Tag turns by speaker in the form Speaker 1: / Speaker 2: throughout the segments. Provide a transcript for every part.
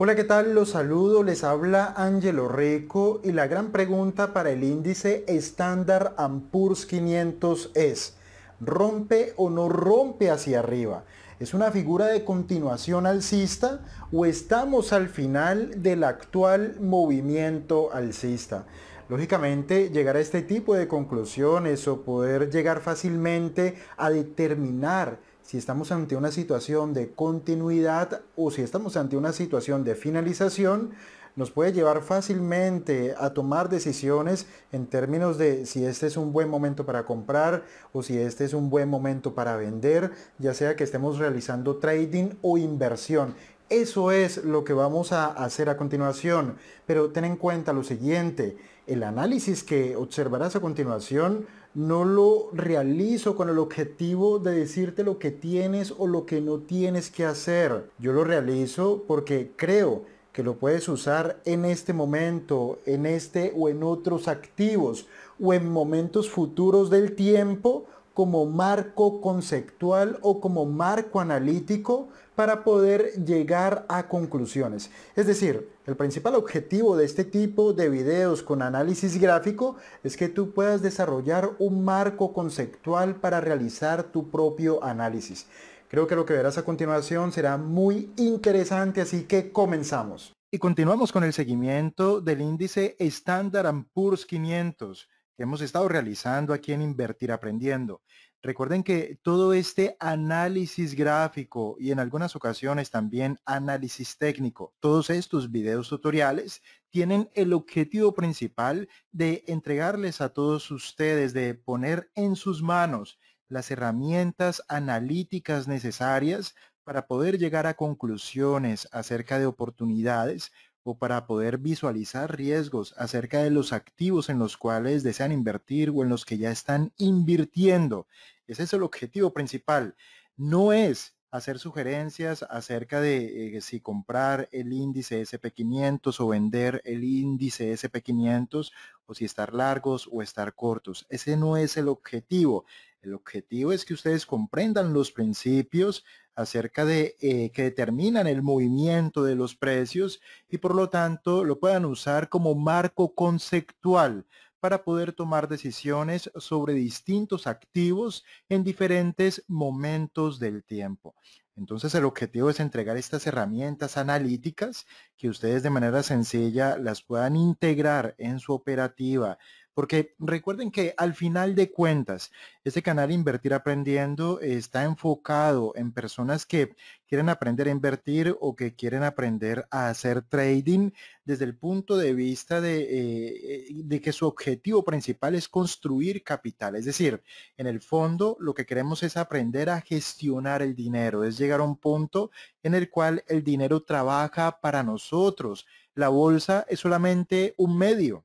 Speaker 1: Hola, ¿qué tal? Los saludo, les habla Angelo Rico y la gran pregunta para el índice estándar Ampurs 500 es, ¿rompe o no rompe hacia arriba? ¿Es una figura de continuación alcista o estamos al final del actual movimiento alcista? Lógicamente, llegar a este tipo de conclusiones o poder llegar fácilmente a determinar si estamos ante una situación de continuidad o si estamos ante una situación de finalización, nos puede llevar fácilmente a tomar decisiones en términos de si este es un buen momento para comprar o si este es un buen momento para vender, ya sea que estemos realizando trading o inversión. Eso es lo que vamos a hacer a continuación, pero ten en cuenta lo siguiente, el análisis que observarás a continuación no lo realizo con el objetivo de decirte lo que tienes o lo que no tienes que hacer. Yo lo realizo porque creo que lo puedes usar en este momento, en este o en otros activos o en momentos futuros del tiempo como marco conceptual o como marco analítico para poder llegar a conclusiones. Es decir, el principal objetivo de este tipo de videos con análisis gráfico es que tú puedas desarrollar un marco conceptual para realizar tu propio análisis. Creo que lo que verás a continuación será muy interesante, así que comenzamos. Y continuamos con el seguimiento del índice Standard Poor's 500 que hemos estado realizando aquí en Invertir Aprendiendo. Recuerden que todo este análisis gráfico y en algunas ocasiones también análisis técnico, todos estos videos tutoriales tienen el objetivo principal de entregarles a todos ustedes, de poner en sus manos las herramientas analíticas necesarias para poder llegar a conclusiones acerca de oportunidades para poder visualizar riesgos acerca de los activos en los cuales desean invertir o en los que ya están invirtiendo. Ese es el objetivo principal. No es hacer sugerencias acerca de eh, si comprar el índice SP500 o vender el índice SP500 o si estar largos o estar cortos. Ese no es el objetivo. El objetivo es que ustedes comprendan los principios acerca de eh, que determinan el movimiento de los precios y por lo tanto lo puedan usar como marco conceptual para poder tomar decisiones sobre distintos activos en diferentes momentos del tiempo. Entonces el objetivo es entregar estas herramientas analíticas que ustedes de manera sencilla las puedan integrar en su operativa porque recuerden que al final de cuentas, este canal Invertir Aprendiendo está enfocado en personas que quieren aprender a invertir o que quieren aprender a hacer trading desde el punto de vista eh, eh, de, que su objetivo principal es construir capital. Es decir, en el fondo lo que queremos es aprender a gestionar el dinero, es llegar a un punto en el cual el dinero trabaja para nosotros. La bolsa es solamente un medio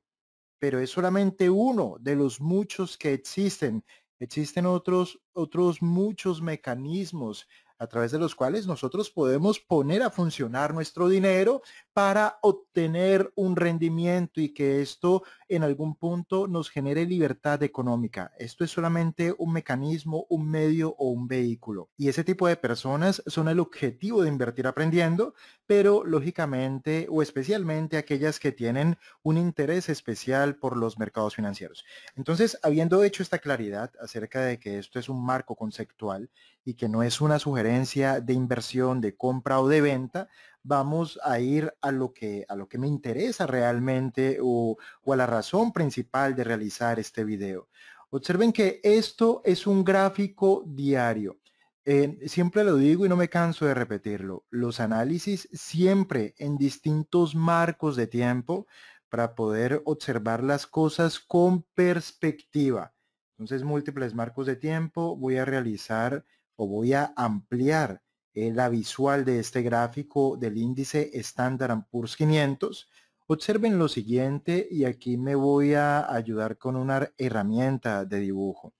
Speaker 1: pero es solamente uno de los muchos que existen. Existen otros, otros muchos mecanismos a través de los cuales nosotros podemos poner a funcionar nuestro dinero para obtener un rendimiento y que esto en algún punto nos genere libertad económica. Esto es solamente un mecanismo, un medio o un vehículo. Y ese tipo de personas son el objetivo de invertir aprendiendo, pero lógicamente o especialmente aquellas que tienen un interés especial por los mercados financieros. Entonces, habiendo hecho esta claridad acerca de que esto es un marco conceptual, y que no es una sugerencia de inversión, de compra o de venta, vamos a ir a lo que, a lo que me interesa realmente o, a la razón principal de realizar este video. Observen que esto es un gráfico diario. Eh, siempre lo digo y no me canso de repetirlo, los análisis siempre en distintos marcos de tiempo para poder observar las cosas con perspectiva. Entonces, múltiples marcos de tiempo, voy a realizar o voy a ampliar eh, la visual de este gráfico del índice Standard Poor's 500, observen lo siguiente y aquí me voy a ayudar con una herramienta de dibujo.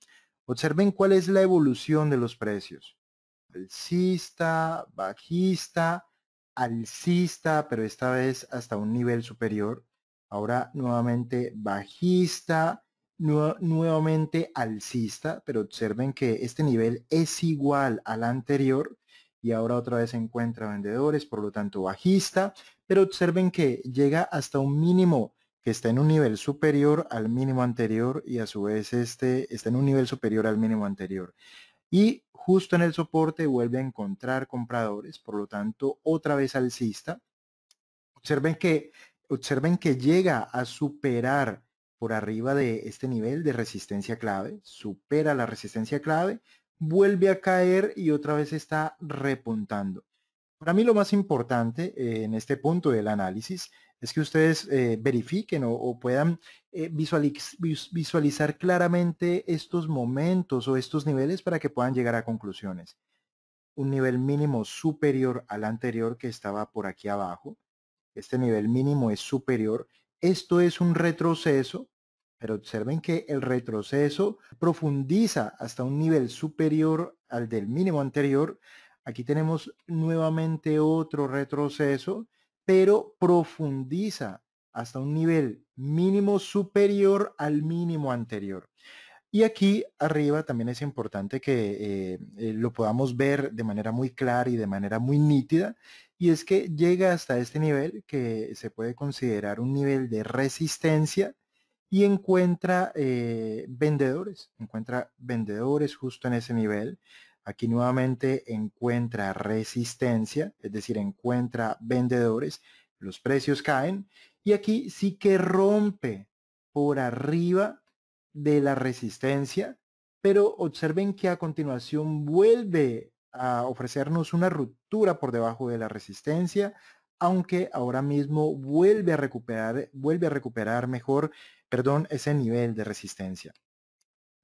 Speaker 1: Observen cuál es la evolución de los precios. Alcista, bajista, alcista, pero esta vez hasta un nivel superior. Ahora nuevamente bajista, nuevamente alcista, pero observen que este nivel es igual al anterior y ahora otra vez encuentra vendedores, por lo tanto bajista, pero observen que llega hasta un mínimo que está en un nivel superior al mínimo anterior y a su vez este está en un nivel superior al mínimo anterior. Y justo en el soporte vuelve a encontrar compradores, por lo tanto otra vez alcista. Observen que, observen que llega a superar por arriba de este nivel de resistencia clave, supera la resistencia clave, vuelve a caer y otra vez está repuntando. Para mí lo más importante eh, en este punto del análisis es que ustedes eh, verifiquen o, puedan eh, visualizar claramente estos momentos o estos niveles para que puedan llegar a conclusiones. Un nivel mínimo superior al anterior que estaba por aquí abajo. Este nivel mínimo es superior. Esto es un retroceso pero observen que el retroceso profundiza hasta un nivel superior al del mínimo anterior. Aquí tenemos nuevamente otro retroceso, pero profundiza hasta un nivel mínimo superior al mínimo anterior. Y aquí arriba también es importante que eh, lo podamos ver de manera muy clara y de manera muy nítida. Y es que llega hasta este nivel que se puede considerar un nivel de resistencia y encuentra eh, vendedores, encuentra vendedores justo en ese nivel. Aquí nuevamente encuentra resistencia, es decir, encuentra vendedores, los precios caen y aquí sí que rompe por arriba de la resistencia, pero observen que a continuación vuelve a ofrecernos una ruptura por debajo de la resistencia, aunque ahora mismo vuelve a recuperar, vuelve a recuperar mejor perdón, ese nivel de resistencia.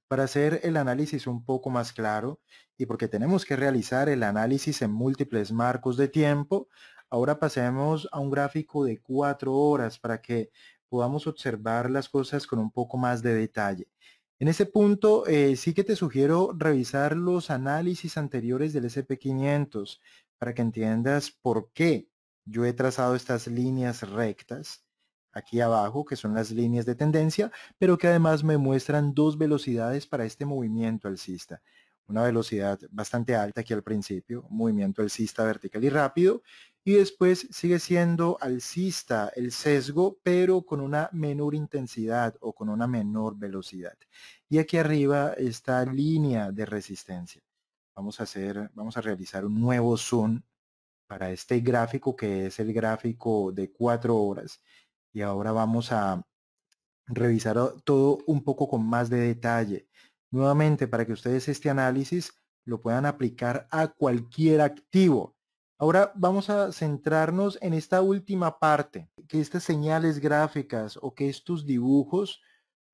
Speaker 1: Para hacer el análisis un poco más claro y porque tenemos que realizar el análisis en múltiples marcos de tiempo, ahora pasemos a un gráfico de cuatro horas para que podamos observar las cosas con un poco más de detalle. En ese punto eh, sí que te sugiero revisar los análisis anteriores del SP500 para que entiendas por qué yo he trazado estas líneas rectas aquí abajo, que son las líneas de tendencia, pero que además me muestran dos velocidades para este movimiento alcista. Una velocidad bastante alta aquí al principio, movimiento alcista vertical y rápido, y después sigue siendo alcista el sesgo, pero con una menor intensidad o con una menor velocidad. Y aquí arriba esta línea de resistencia. Vamos a, hacer, vamos a realizar un nuevo zoom para este gráfico que es el gráfico de cuatro horas y ahora vamos a revisar todo un poco con más de detalle. Nuevamente, para que ustedes este análisis lo puedan aplicar a cualquier activo. Ahora vamos a centrarnos en esta última parte, que estas señales gráficas o que estos dibujos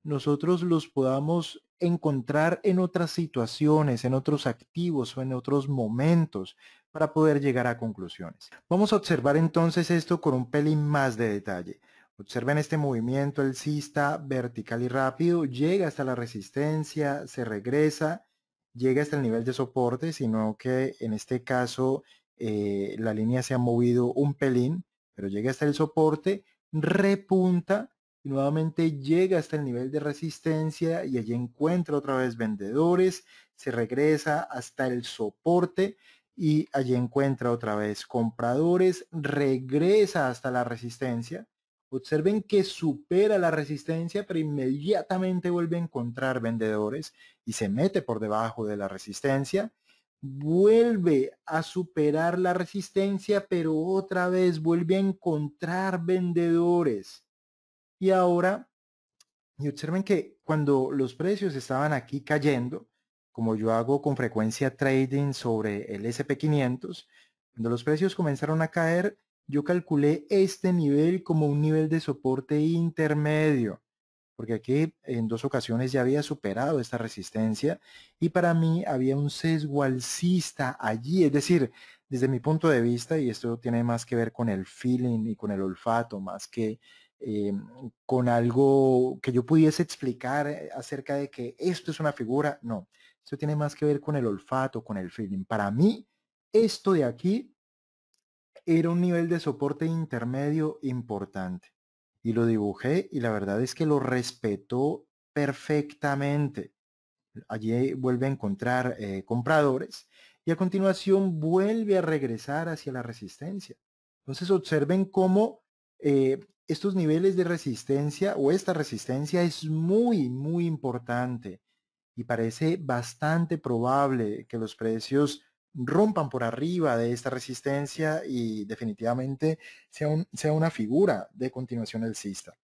Speaker 1: nosotros los podamos encontrar en otras situaciones, en otros activos o en otros momentos para poder llegar a conclusiones. Vamos a observar entonces esto con un pelín más de detalle. Observen este movimiento el alcista vertical y rápido, llega hasta la resistencia, se regresa, llega hasta el nivel de soporte, sino que en este caso eh, la línea se ha movido un pelín, pero llega hasta el soporte, repunta y nuevamente llega hasta el nivel de resistencia y allí encuentra otra vez vendedores, se regresa hasta el soporte y allí encuentra otra vez compradores, regresa hasta la resistencia, Observen que supera la resistencia, pero inmediatamente vuelve a encontrar vendedores y se mete por debajo de la resistencia. Vuelve a superar la resistencia, pero otra vez vuelve a encontrar vendedores. Y ahora, y observen que cuando los precios estaban aquí cayendo, como yo hago con frecuencia trading sobre el SP500, cuando los precios comenzaron a caer, yo calculé este nivel como un nivel de soporte intermedio, porque aquí en dos ocasiones ya había superado esta resistencia y para mí había un sesgo alcista allí, es decir, desde mi punto de vista, y esto tiene más que ver con el feeling y con el olfato, más que eh, con algo que yo pudiese explicar eh, acerca de que esto es una figura, no, esto tiene más que ver con el olfato, con el feeling. Para mí, esto de aquí era un nivel de soporte intermedio importante. Y lo dibujé y la verdad es que lo respetó perfectamente. Allí eh, vuelve a encontrar eh, compradores y a continuación vuelve a regresar hacia la resistencia. Entonces observen cómo eh, estos niveles de resistencia o esta resistencia es muy, muy importante y parece bastante probable que los precios rompan por arriba de esta resistencia y definitivamente sea, una figura de continuación alcista.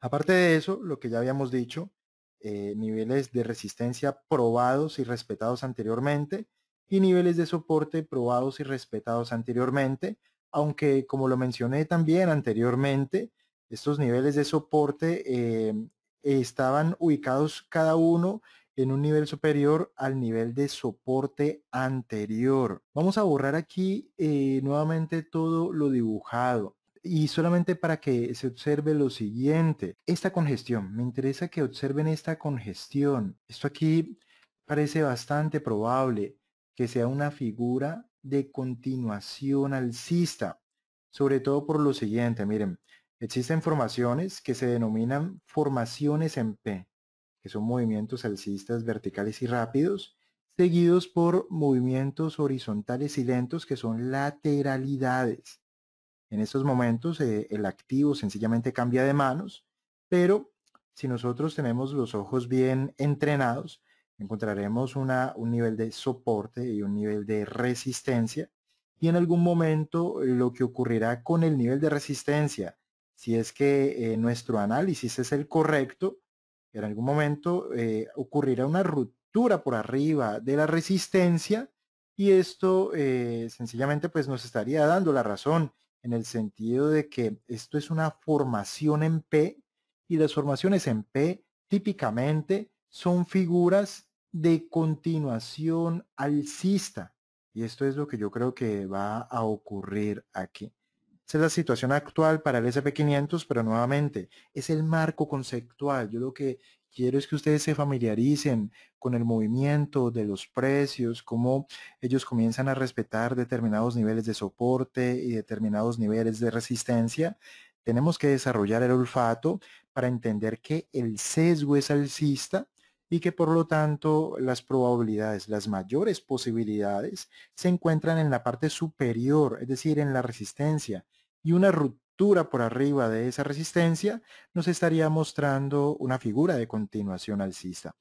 Speaker 1: Aparte de eso, lo que ya habíamos dicho, eh, niveles de resistencia probados y respetados anteriormente y niveles de soporte probados y respetados anteriormente, aunque como lo mencioné también anteriormente, estos niveles de soporte eh, estaban ubicados cada uno en un nivel superior al nivel de soporte anterior. Vamos a borrar aquí eh, nuevamente todo lo dibujado. Y solamente para que se observe lo siguiente, esta congestión, me interesa que observen esta congestión. Esto aquí parece bastante probable que sea una figura de continuación alcista, sobre todo por lo siguiente, miren, existen formaciones que se denominan formaciones en P que son movimientos alcistas verticales y rápidos, seguidos por movimientos horizontales y lentos que son lateralidades. En estos momentos eh, el activo sencillamente cambia de manos, pero si nosotros tenemos los ojos bien entrenados, encontraremos una, un nivel de soporte y un nivel de resistencia. Y en algún momento lo que ocurrirá con el nivel de resistencia, si es que eh, nuestro análisis es el correcto, en algún momento eh, ocurrirá una ruptura por arriba de la resistencia y esto eh, sencillamente pues nos estaría dando la razón en el sentido de que esto es una formación en P y las formaciones en P típicamente son figuras de continuación alcista. Y esto es lo que yo creo que va a ocurrir aquí. Esa es la situación actual para el SP500, pero nuevamente es el marco conceptual. Yo lo que quiero es que ustedes se familiaricen con el movimiento de los precios, cómo ellos comienzan a respetar determinados niveles de soporte y determinados niveles de resistencia. Tenemos que desarrollar el olfato para entender que el sesgo es alcista y que por lo tanto las probabilidades, las mayores posibilidades se encuentran en la parte superior, es decir, en la resistencia, y una ruptura por arriba de esa resistencia nos estaría mostrando una figura de continuación alcista.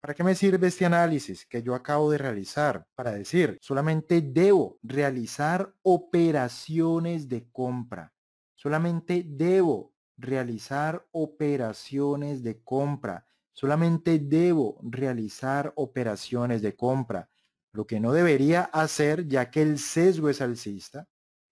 Speaker 1: ¿Para qué me sirve este análisis que yo acabo de realizar? Para decir, solamente debo realizar operaciones de compra. Solamente debo realizar operaciones de compra. Solamente debo realizar operaciones de compra. Lo que no debería hacer, ya que el sesgo es alcista,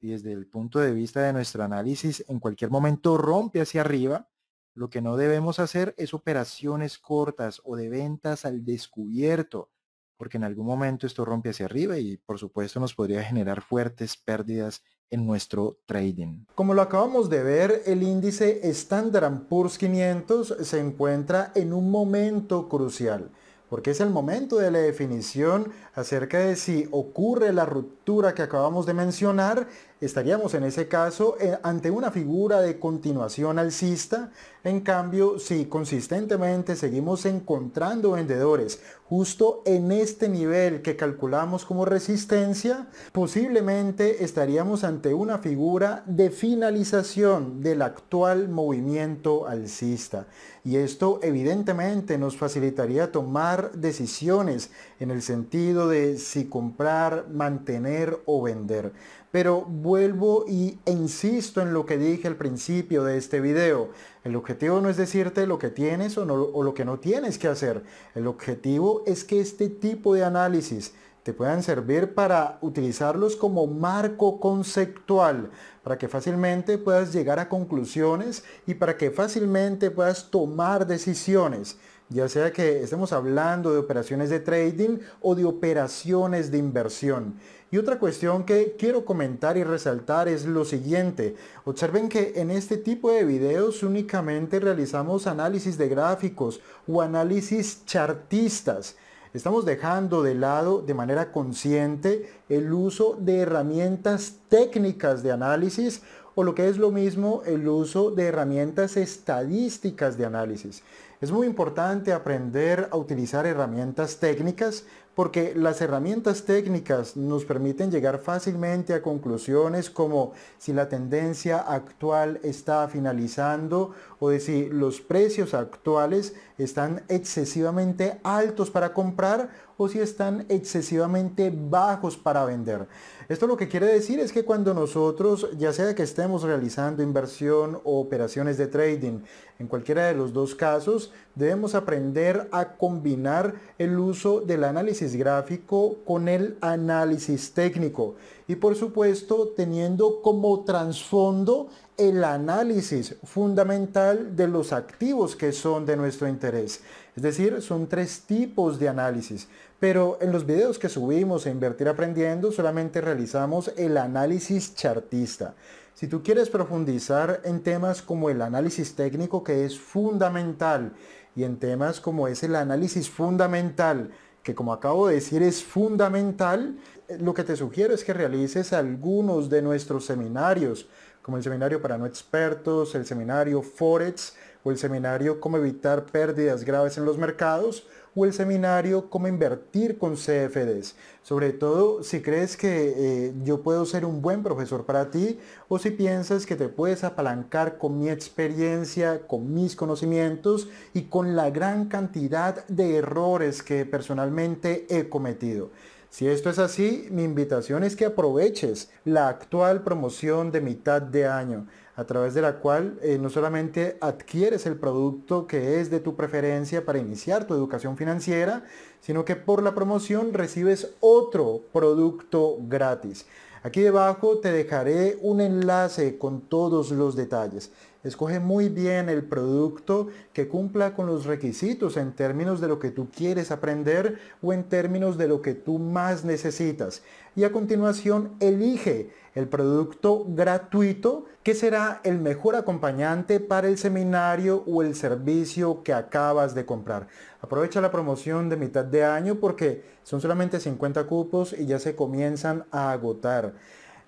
Speaker 1: y desde el punto de vista de nuestro análisis, en cualquier momento rompe hacia arriba, lo que no debemos hacer es operaciones cortas o de ventas al descubierto, porque en algún momento esto rompe hacia arriba y por supuesto nos podría generar fuertes pérdidas en nuestro trading. Como lo acabamos de ver, el índice Standard Poor's 500 se encuentra en un momento crucial, porque es el momento de la definición acerca de si ocurre la ruptura que acabamos de mencionar estaríamos en ese caso eh, ante una figura de continuación alcista. En cambio, si consistentemente seguimos encontrando vendedores justo en este nivel que calculamos como resistencia, posiblemente estaríamos ante una figura de finalización del actual movimiento alcista. Y esto evidentemente nos facilitaría tomar decisiones en el sentido de si comprar, mantener o vender. Pero vuelvo y insisto en lo que dije al principio de este video. El objetivo no es decirte lo que tienes o, lo que no tienes que hacer. El objetivo es que este tipo de análisis te puedan servir para utilizarlos como marco conceptual, para que fácilmente puedas llegar a conclusiones y para que fácilmente puedas tomar decisiones ya sea que estemos hablando de operaciones de trading o de operaciones de inversión. Y otra cuestión que quiero comentar y resaltar es lo siguiente. Observen que en este tipo de videos únicamente realizamos análisis de gráficos o análisis chartistas. Estamos dejando de lado de manera consciente el uso de herramientas técnicas de análisis o lo que es lo mismo el uso de herramientas estadísticas de análisis. Es muy importante aprender a utilizar herramientas técnicas porque las herramientas técnicas nos permiten llegar fácilmente a conclusiones como si la tendencia actual está finalizando o de si los precios actuales están excesivamente altos para comprar o si están excesivamente bajos para vender. Esto lo que quiere decir es que cuando nosotros, ya sea que estemos realizando inversión o operaciones de trading, en cualquiera de los dos casos, debemos aprender a combinar el uso del análisis gráfico con el análisis técnico y por supuesto teniendo como trasfondo el análisis fundamental de los activos que son de nuestro interés. Es decir, son tres tipos de análisis. Pero en los videos que subimos a Invertir Aprendiendo solamente realizamos el análisis chartista. Si tú quieres profundizar en temas como el análisis técnico que es fundamental y en temas como es el análisis fundamental que como acabo de decir es fundamental, lo que te sugiero es que realices algunos de nuestros seminarios, como el seminario para no expertos, el seminario Forex o el seminario cómo evitar pérdidas graves en los mercados o el seminario cómo invertir con CFDs. Sobre todo si crees que eh, yo puedo ser un buen profesor para ti o si piensas que te puedes apalancar con mi experiencia, con mis conocimientos y con la gran cantidad de errores que personalmente he cometido. Si esto es así, mi invitación es que aproveches la actual promoción de mitad de año a través de la cual eh, no solamente adquieres el producto que es de tu preferencia para iniciar tu educación financiera, sino que por la promoción recibes otro producto gratis. Aquí debajo te dejaré un enlace con todos los detalles. Escoge muy bien el producto que cumpla con los requisitos en términos de lo que tú quieres aprender o en términos de lo que tú más necesitas. Y a continuación, elige el producto gratuito que será el mejor acompañante para el seminario o el servicio que acabas de comprar. Aprovecha la promoción de mitad de año porque son solamente 50 cupos y ya se comienzan a agotar.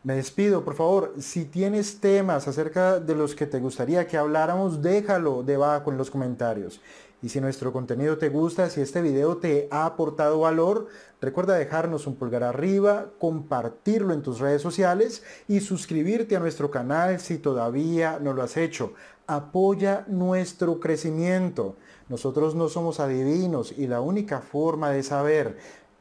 Speaker 1: Me despido, por favor, si tienes temas acerca de los que te gustaría que habláramos, déjalo debajo en los comentarios. Y si nuestro contenido te gusta, si este video te ha aportado valor, recuerda dejarnos un pulgar arriba, compartirlo en tus redes sociales y suscribirte a nuestro canal si todavía no lo has hecho. Apoya nuestro crecimiento. Nosotros no somos adivinos y la única forma de saber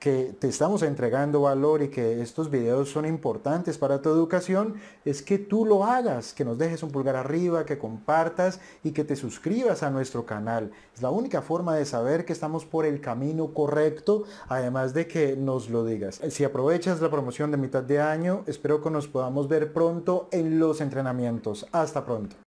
Speaker 1: que te estamos entregando valor y que estos videos son importantes para tu educación, es que tú lo hagas, que nos dejes un pulgar arriba, que compartas y que te suscribas a nuestro canal. Es la única forma de saber que estamos por el camino correcto, además de que nos lo digas. Si aprovechas la promoción de mitad de año, espero que nos podamos ver pronto en los entrenamientos. Hasta pronto.